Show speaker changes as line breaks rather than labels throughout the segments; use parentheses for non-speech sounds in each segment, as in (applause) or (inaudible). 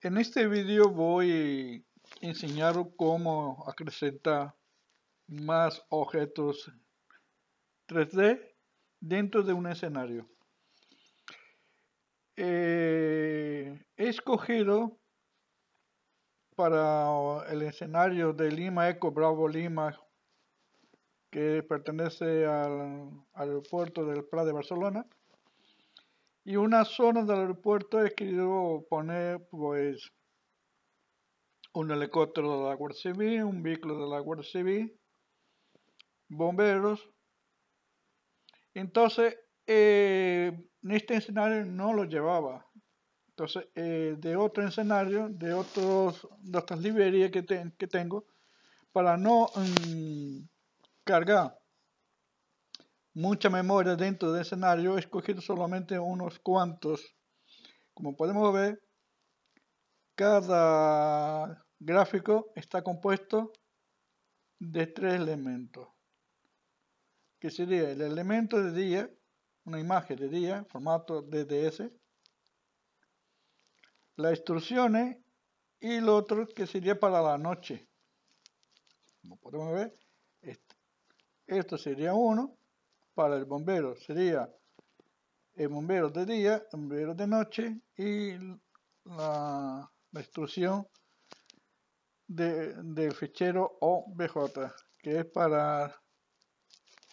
En este vídeo voy a enseñar cómo acrecentar más objetos 3D dentro de un escenario. Eh, he escogido para el escenario de Lima Eco Bravo Lima que pertenece al aeropuerto del Prat de Barcelona y una zona del aeropuerto he querido poner pues un helicóptero de la Guardia Civil, un vehículo de la Guardia Civil, bomberos. Entonces, eh, en este escenario no lo llevaba. Entonces, eh, de otro escenario, de, otros, de otras librerías que, tengo, para no mm, cargar mucha memoria dentro del escenario, he escogido solamente unos cuantos. Como podemos ver, cada gráfico está compuesto de tres elementos, que sería el elemento de día, una imagen de día, formato DDS, las instrucciones y el otro que sería para la noche. Como podemos ver, esto sería uno, para el bombero sería el bombero de día, el bombero de noche y la, instrucción del fichero OBJ, que es para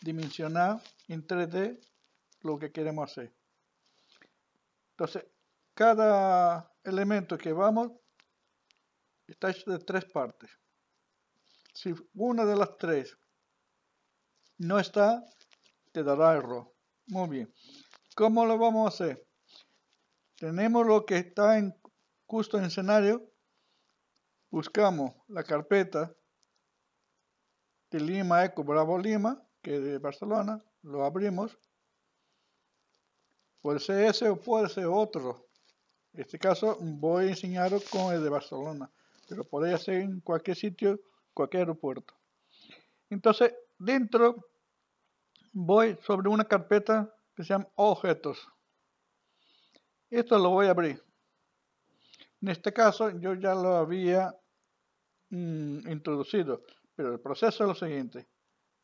dimensionar en 3D lo que queremos hacer. Entonces, cada elemento que vamos está hecho de tres partes. Si una de las tres no está te dará error. Muy bien. ¿Cómo lo vamos a hacer? Tenemos lo que está en justo en escenario. Buscamos la carpeta de Lima Eco Bravo Lima, que es de Barcelona. Lo abrimos. Puede ser ese o puede ser otro. En este caso voy a enseñaros con el de Barcelona, pero podría ser en cualquier sitio, cualquier aeropuerto. Entonces, dentro voy sobre una carpeta que se llama objetos. Esto lo voy a abrir. En este caso yo ya lo había mm, introducido, pero el proceso es lo siguiente.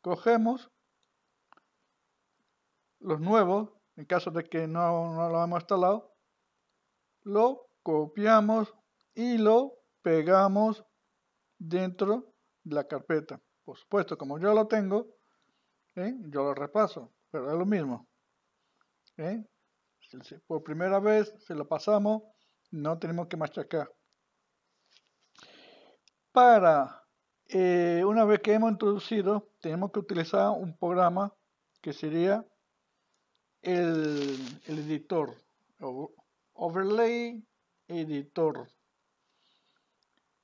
Cogemos los nuevos, en caso de que no, no lo hemos instalado, lo copiamos y lo pegamos dentro de la carpeta. Por supuesto, como yo lo tengo, ¿eh? yo lo repaso, pero es lo mismo. ¿eh? por primera vez, se lo pasamos, no tenemos que machacar. Para, eh, una vez que hemos introducido, tenemos que utilizar un programa que sería el, el editor, overlay editor.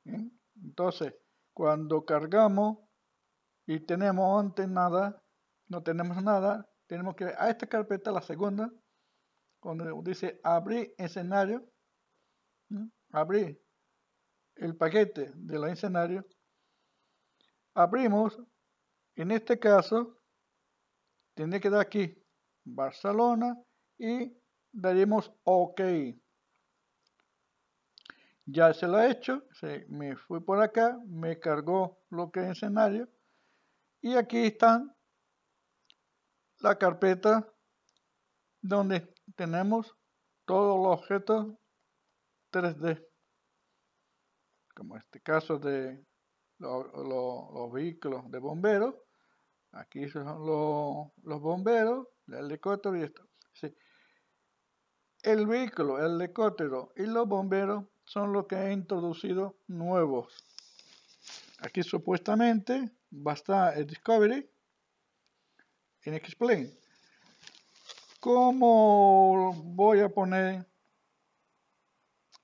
Entonces, cuando cargamos y tenemos antes nada, no tenemos nada, tenemos que a ah, esta carpeta, la segunda, cuando dice abrir escenario, abrir el paquete de escenario. abrimos, en este caso, tiene que dar aquí Barcelona y daremos OK. Ya se lo ha hecho, se, me fui por acá, me cargó lo que es escenario y aquí están la carpeta donde tenemos todos los objetos 3D. Como este caso de los, vehículos de bomberos. Aquí son los, bomberos, el helicóptero y esto. El vehículo, el helicóptero y los bomberos son los que he introducido nuevos. Aquí supuestamente va a estar el Discovery, en Explain. ¿Cómo voy a poner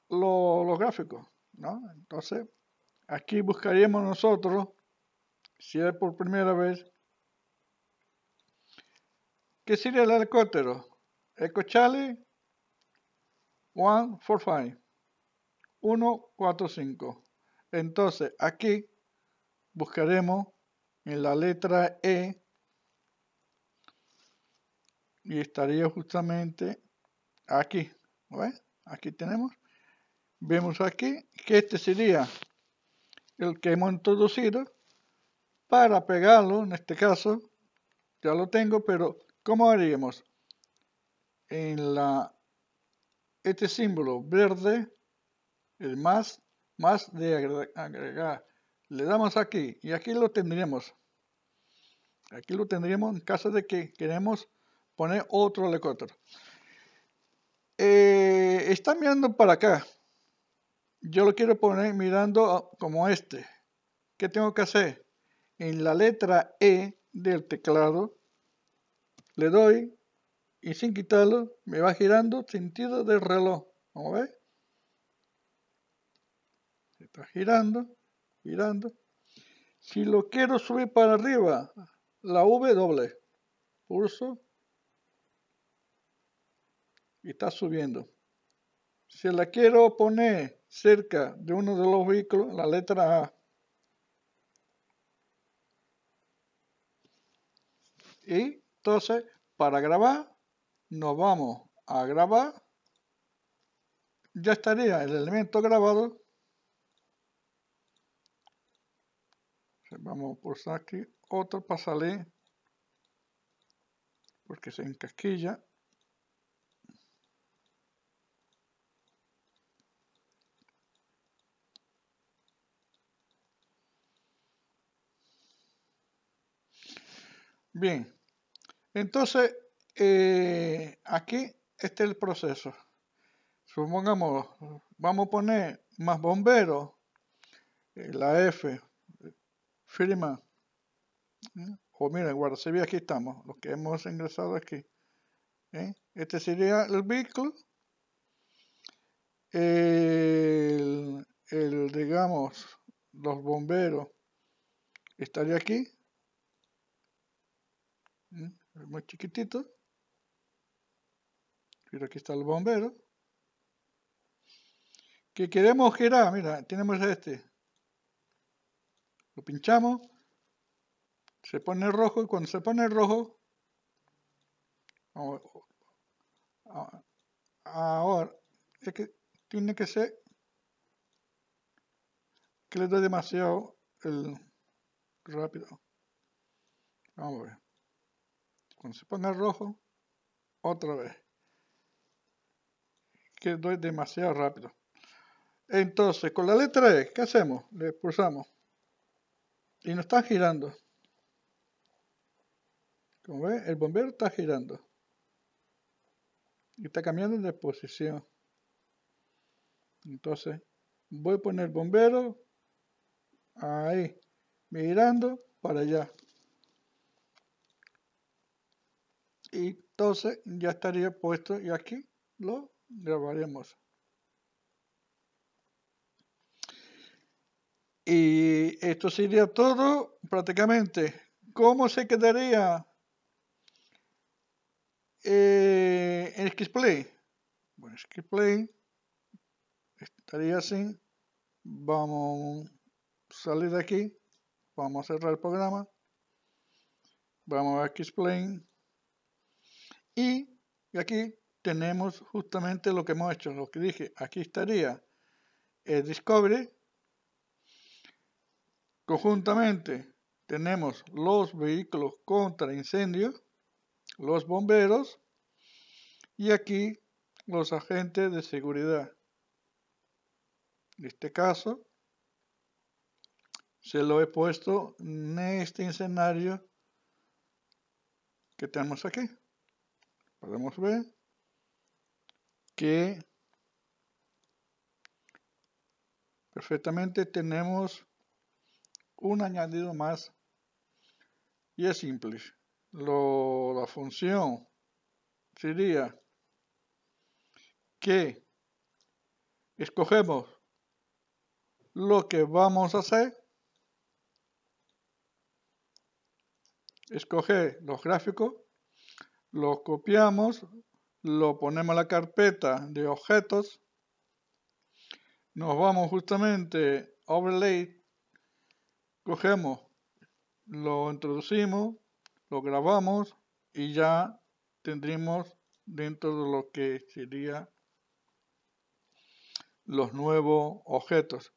los gráficos? ¿no? Entonces, aquí buscaremos nosotros, si es por primera vez, ¿qué sería el helicóptero? Echo Charlie 145. 145. Entonces, aquí buscaremos en la letra E y estaría justamente aquí. Aquí tenemos. Vemos aquí que este sería el que hemos introducido para pegarlo. En este caso ya lo tengo, pero ¿cómo haríamos? En la este símbolo verde, el más, más de agregar. Le damos aquí y aquí lo tendríamos. Aquí lo tendríamos en caso de que queremos poner otro helicóptero. Eh, está mirando para acá. Yo lo quiero poner mirando ah, como este. ¿Qué tengo que hacer? En la letra E del teclado le doy y sin quitarlo me va girando sentido del reloj. Vamos a está girando, girando. Si lo quiero subir para arriba, la V doble. Pulso y está subiendo. Si la quiero poner cerca de uno de los vehículos, la letra A. Y entonces, para grabar, nos vamos a grabar. Ya estaría el elemento grabado. Vamos a pulsar aquí otro para Porque se encasquilla Bien, entonces eh, aquí este es el proceso. Supongamos, vamos a poner más bomberos, eh, la F, firma. ¿eh? O miren, guarda, se aquí estamos, los que hemos ingresado aquí. Este sería el vehículo. El, el, digamos, los bomberos estaría aquí. ¿eh? muy chiquitito. Pero aquí está el bombero. Que queremos girar, mira, tenemos este. Lo pinchamos, se pone rojo y cuando se pone rojo, ahora, es que tiene que ser que le doy demasiado el rápido. Vamos a ver. Cuando se pone rojo, otra vez. Que doy demasiado rápido. Entonces, con la letra E, ¿qué hacemos? Le pulsamos. Y nos está girando. Como ve, el bombero está girando. Y está cambiando de posición. Entonces, voy a poner bombero ahí, mirando para allá. y entonces ya estaría puesto y aquí lo grabaremos. Y esto sería todo prácticamente. ¿Cómo se quedaría eh, en Xplay? Bueno, Play estaría así. Vamos a salir de aquí. Vamos a cerrar el programa. Vamos a Xplay. Y aquí tenemos justamente lo que hemos hecho, lo que dije, aquí estaría el Discovery. Conjuntamente tenemos los vehículos contra incendio, los bomberos y aquí los agentes de seguridad. En este caso, se lo he puesto en este escenario que tenemos aquí podemos ver que perfectamente tenemos un añadido más y es simple. la función sería que escogemos lo que vamos a hacer, escoger los gráficos lo copiamos, lo ponemos a la carpeta de objetos, nos vamos justamente overlay, cogemos, lo introducimos, lo grabamos y ya tendremos dentro de lo que sería los nuevos objetos.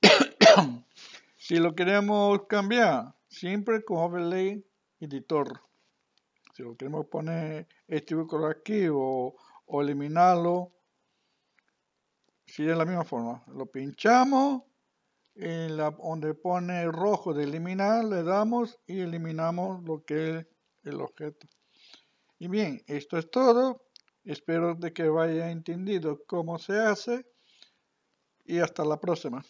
(coughs) si lo queremos cambiar, siempre con overlay editor si lo queremos poner este vínculo aquí o, eliminarlo, sigue de la misma forma. Lo pinchamos, en donde pone rojo de eliminar, le damos y eliminamos lo que es el objeto. Y bien, esto es todo. Espero de que vaya entendido cómo se hace y hasta la próxima.